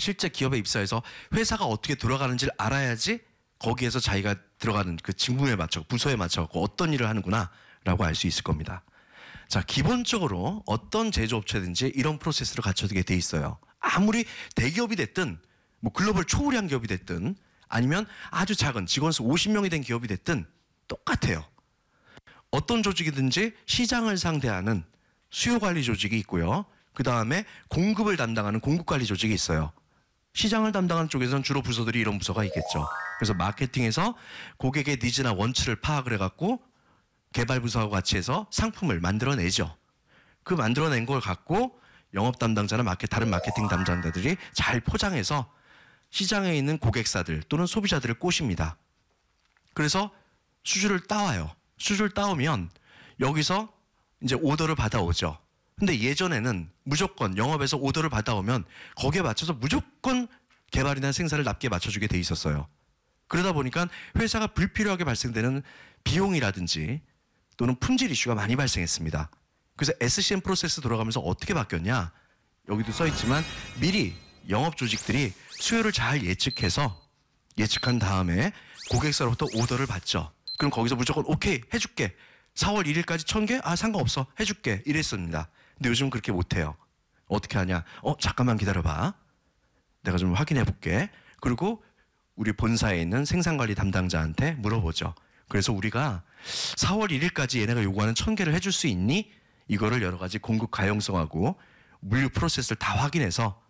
실제 기업에 입사해서 회사가 어떻게 돌아가는지를 알아야지 거기에서 자기가 들어가는 그 직무에 맞춰 부서에 맞춰 갖고 어떤 일을 하는구나라고 알 수 있을 겁니다. 자, 기본적으로 어떤 제조업체든지 이런 프로세스를 갖춰두게 돼 있어요. 아무리 대기업이 됐든 뭐 글로벌 초우량 기업이 됐든 아니면 아주 작은 직원 수 50명이 된 기업이 됐든 똑같아요. 어떤 조직이든지 시장을 상대하는 수요관리 조직이 있고요. 그 다음에 공급을 담당하는 공급관리 조직이 있어요. 시장을 담당하는 쪽에서는 주로 부서들이 이런 부서가 있겠죠. 그래서 마케팅에서 고객의 니즈나 원치를 파악을 해갖고 개발 부서하고 같이 해서 상품을 만들어내죠. 그 만들어낸 걸 갖고 영업 담당자나 마케, 다른 마케팅 담당자들이 잘 포장해서 시장에 있는 고객사들 또는 소비자들을 꼬십니다. 그래서 수주를 따와요. 수주를 따오면 여기서 이제 오더를 받아오죠. 근데 예전에는 무조건 영업에서 오더를 받아오면 거기에 맞춰서 무조건 개발이나 생산을 납게 맞춰주게 돼 있었어요. 그러다 보니까 회사가 불필요하게 발생되는 비용이라든지 또는 품질 이슈가 많이 발생했습니다. 그래서 SCM 프로세스 돌아가면서 어떻게 바뀌었냐? 여기도 써 있지만 미리 영업 조직들이 수요를 잘 예측해서 예측한 다음에 고객사로부터 오더를 받죠. 그럼 거기서 무조건 오케이 해줄게. 4월 1일까지 1000개? 아 상관없어 해줄게 이랬습니다. 근데 요즘 그렇게 못해요. 어떻게 하냐? 어, 잠깐만 기다려봐. 내가 좀 확인해 볼게. 그리고 우리 본사에 있는 생산관리 담당자한테 물어보죠. 그래서 우리가 4월 1일까지 얘네가 요구하는 천개를 해줄 수 있니? 이거를 여러 가지 공급 가용성하고 물류 프로세스를 다 확인해서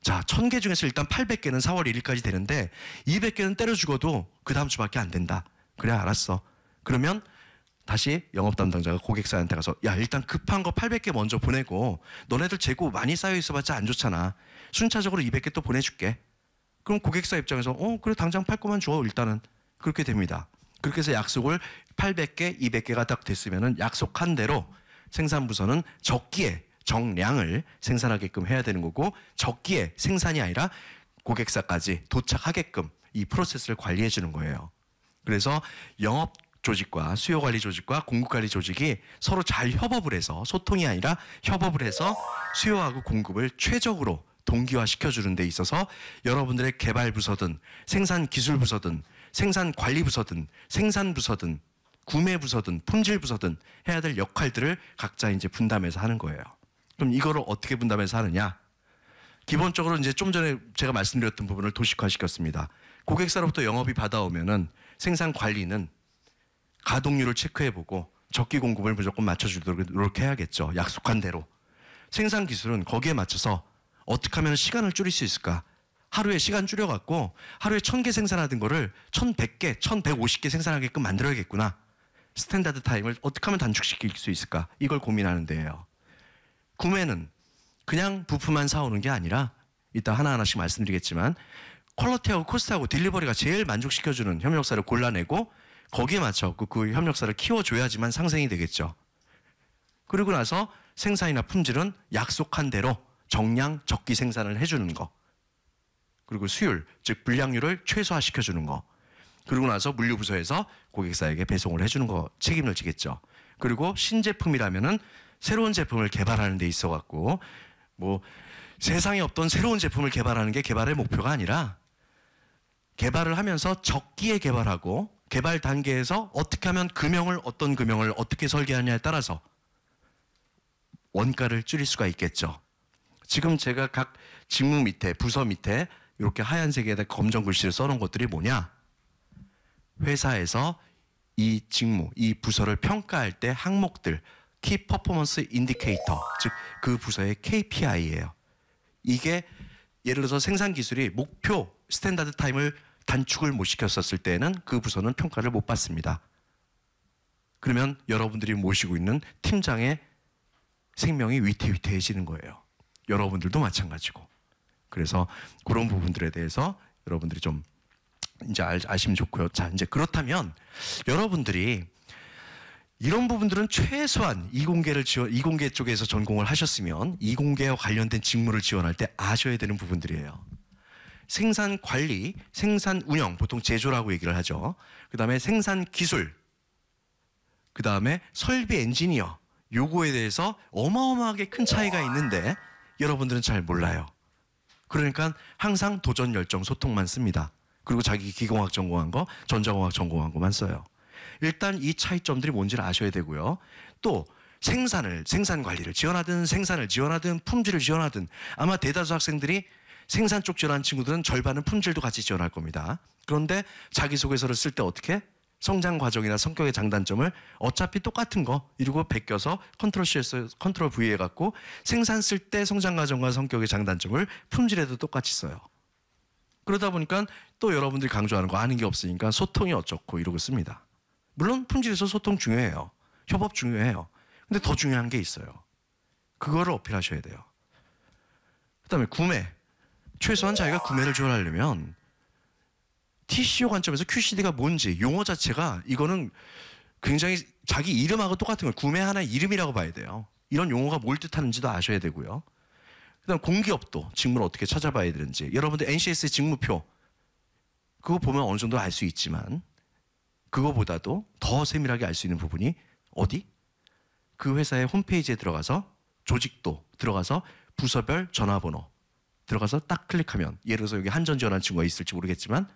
자, 천 개 중에서 일단 800개는 4월 1일까지 되는데 200개는 때려 죽어도 그 다음 주밖에 안 된다. 그래, 알았어. 그러면 다시 영업 담당자가 고객사한테 가서 야 일단 급한 거 800개 먼저 보내고 너네들 재고 많이 쌓여 있어봤자 안 좋잖아 순차적으로 200개 또 보내줄게 그럼 고객사 입장에서 어 그래 당장 팔 거만 줘 일단은 그렇게 됩니다 그렇게 해서 약속을 800개 200개가 딱 됐으면은 약속한 대로 생산부서는 적기에 정량을 생산하게끔 해야 되는 거고 적기에 생산이 아니라 고객사까지 도착하게끔 이 프로세스를 관리해 주는 거예요 그래서 영업 조직과 수요 관리 조직과 공급 관리 조직이 서로 잘 협업을 해서 소통이 아니라 협업을 해서 수요하고 공급을 최적으로 동기화 시켜주는 데 있어서 여러분들의 개발 부서든 생산 기술 부서든 생산 관리 부서든 생산 부서든 구매 부서든 품질 부서든 해야 될 역할들을 각자 이제 분담해서 하는 거예요. 그럼 이거를 어떻게 분담해서 하느냐? 기본적으로 이제 좀 전에 제가 말씀드렸던 부분을 도식화 시켰습니다. 고객사로부터 영업이 받아오면은 생산 관리는 가동률을 체크해보고 적기 공급을 무조건 맞춰주도록 노력해야겠죠. 약속한 대로. 생산 기술은 거기에 맞춰서 어떻게 하면 시간을 줄일 수 있을까? 하루에 시간 줄여갖고 하루에 천 개 생산하던 거를 천 백 개 천 백오십 개 생산하게끔 만들어야겠구나. 스탠다드 타임을 어떻게 하면 단축시킬 수 있을까? 이걸 고민하는 데예요. 구매는 그냥 부품만 사오는 게 아니라 이따 하나하나씩 말씀드리겠지만 퀄러티하고 코스트하고 딜리버리가 제일 만족시켜주는 협력사를 골라내고 거기에 맞춰 그 협력사를 키워줘야지만 상생이 되겠죠. 그리고 나서 생산이나 품질은 약속한 대로 정량 적기 생산을 해주는 거. 그리고 수율, 즉 불량률을 최소화시켜 주는 거. 그리고 나서 물류 부서에서 고객사에게 배송을 해주는 거 책임을 지겠죠. 그리고 신제품이라면은 새로운 제품을 개발하는 데 있어 갖고 뭐 세상에 없던 새로운 제품을 개발하는 게 개발의 목표가 아니라 개발을 하면서 적기에 개발하고 개발 단계에서 어떻게 하면 금형을 어떤 금형을 어떻게 설계하냐에 따라서 원가를 줄일 수가 있겠죠. 지금 제가 각 직무 밑에 부서 밑에 이렇게 하얀색에다 검정 글씨를 써놓은 것들이 뭐냐? 회사에서 이 직무, 이 부서를 평가할 때 항목들, 키 퍼포먼스 인디케이터, 즉 그 부서의 KPI예요. 이게 예를 들어서 생산 기술이 목표 스탠다드 타임을 단축을 못 시켰었을 때에는 그 부서는 평가를 못 받습니다. 그러면 여러분들이 모시고 있는 팀장의 생명이 위태위태해지는 거예요. 여러분들도 마찬가지고. 그래서 그런 부분들에 대해서 여러분들이 좀 이제 아시면 좋고요. 자, 이제 그렇다면 여러분들이 이런 부분들은 최소한 이공계를 지원, 이공계 쪽에서 전공을 하셨으면 이공계와 관련된 직무를 지원할 때 아셔야 되는 부분들이에요. 생산 관리, 생산 운영, 보통 제조라고 얘기를 하죠. 그 다음에 생산 기술, 그 다음에 설비 엔지니어, 요거에 대해서 어마어마하게 큰 차이가 있는데 여러분들은 잘 몰라요. 그러니까 항상 도전 열정 소통만 씁니다. 그리고 자기 기공학 전공한 거, 전자공학 전공한 거만 써요. 일단 이 차이점들이 뭔지를 아셔야 되고요. 또 생산을 생산 관리를 지원하든 생산을 지원하든 품질을 지원하든 아마 대다수 학생들이 생산 쪽 지원한 친구들은 절반은 품질도 같이 지원할 겁니다. 그런데 자기소개서를 쓸 때 어떻게? 성장 과정이나 성격의 장단점을 어차피 똑같은 거 이러고 베껴서 컨트롤 C에서 컨트롤 V 해갖고 생산 쓸 때 성장 과정과 성격의 장단점을 품질에도 똑같이 써요. 그러다 보니까 또 여러분들이 강조하는 거 아는 게 없으니까 소통이 어쩌고 이러고 씁니다. 물론 품질에서 소통 중요해요. 협업 중요해요. 근데 더 중요한 게 있어요. 그거를 어필하셔야 돼요. 그다음에 구매. 최소한 자기가 구매를 조율하려면 TCO 관점에서 QCD가 뭔지 용어 자체가 이거는 굉장히 자기 이름하고 똑같은 걸 구매 하나 이름이라고 봐야 돼요. 이런 용어가 뭘 뜻하는지도 아셔야 되고요. 그다음 공기업도 직무를 어떻게 찾아봐야 되는지 여러분들 NCS의 직무표 그거 보면 어느 정도 알 수 있지만 그거보다도 더 세밀하게 알 수 있는 부분이 어디? 그 회사의 홈페이지에 들어가서 조직도 들어가서 부서별 전화번호 들어가서 딱 클릭하면 예를 들어서 여기 한전 지원한 친구가 있을지 모르겠지만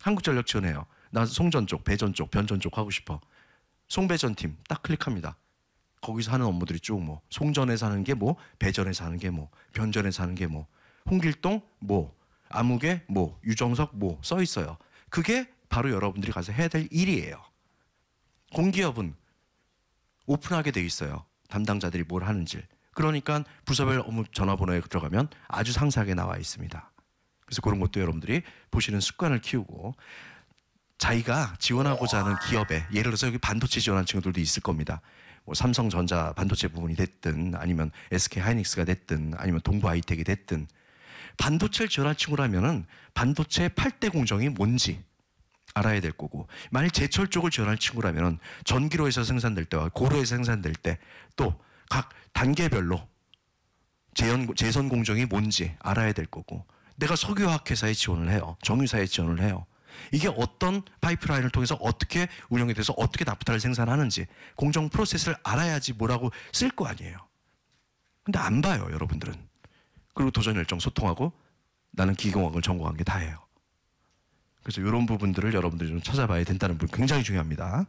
한국전력 지원해요. 나 송전 쪽, 배전 쪽, 변전 쪽 하고 싶어. 송배전 팀 딱 클릭합니다. 거기서 하는 업무들이 쭉 뭐 송전에서 하는 게 뭐, 배전에서 하는 게 뭐, 변전에서 하는 게 뭐, 홍길동 뭐, 암흑의 뭐, 유정석 뭐 써 있어요. 그게 바로 여러분들이 가서 해야 될 일이에요. 공기업은 오픈하게 돼 있어요. 담당자들이 뭘 하는지. 를 그러니까 부서별 업무 전화번호에 들어가면 아주 상세하게 나와 있습니다. 그래서 그런 것도 여러분들이 보시는 습관을 키우고 자기가 지원하고자 하는 기업에 예를 들어서 여기 반도체 지원하 친구들도 있을 겁니다. 뭐 삼성전자 반도체 부분이 됐든 아니면 SK 하이닉스가 됐든 아니면 동부 아이텍이 됐든 반도체를 지원하 친구라면은 반도체 8대 공정이 뭔지 알아야 될 거고 만일 제철 쪽을 지원할 친구라면 전기로에서 생산될 때와 고로에서 생산될 때또 각 단계별로 재연, 재선 공정이 뭔지 알아야 될 거고 내가 석유화학 회사에 지원을 해요. 정유사에 지원을 해요. 이게 어떤 파이프라인을 통해서 어떻게 운영이 돼서 어떻게 나프타를 생산하는지 공정 프로세스를 알아야지 뭐라고 쓸 거 아니에요. 근데 안 봐요, 여러분들은. 그리고 도전 열정 소통하고 나는 기공학을 전공한 게 다예요. 그래서 이런 부분들을 여러분들이 좀 찾아봐야 된다는 부분 굉장히 중요합니다.